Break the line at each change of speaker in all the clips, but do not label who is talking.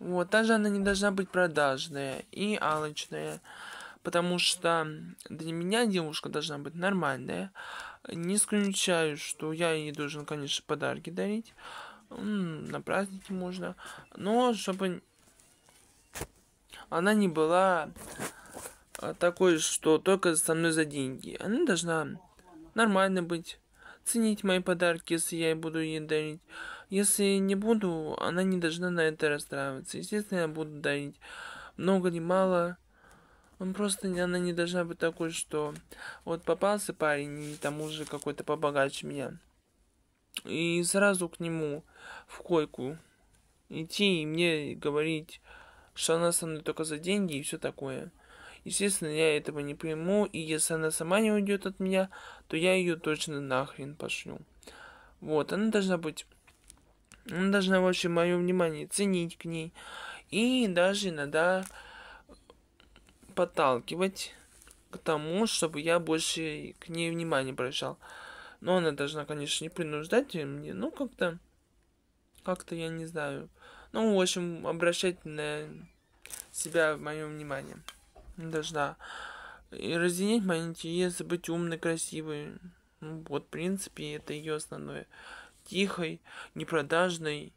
Вот, также она не должна быть продажная и алочная, потому что для меня девушка должна быть нормальная. Не исключаю, что я ей должен, конечно, подарки дарить. На праздники можно. Но чтобы она не была а, такой, что только со мной за деньги. Она должна нормально быть ценить мои подарки, если я буду ей дарить. Если не буду, она не должна на это расстраиваться. Естественно, я буду дарить много или мало. Он ну, Просто не, она не должна быть такой, что вот попался парень, и тому же какой-то побогаче меня. И сразу к нему в койку идти и мне говорить, что она со мной только за деньги и все такое. Естественно, я этого не приму, и если она сама не уйдет от меня, то я ее точно нахрен пошлю. Вот, она должна быть... Она должна вообще мое внимание ценить к ней. И даже иногда подталкивать к тому, чтобы я больше к ней внимания обращал. Но она должна, конечно, не принуждать мне, ну как-то... Как-то я не знаю. Ну, в общем, обращать на себя мое внимание должна. И разъединять мои интересы, быть умной, красивой. Ну, вот, в принципе, это ее основное. Тихой, непродажной.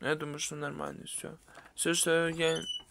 Я думаю, что нормально все. Все, что я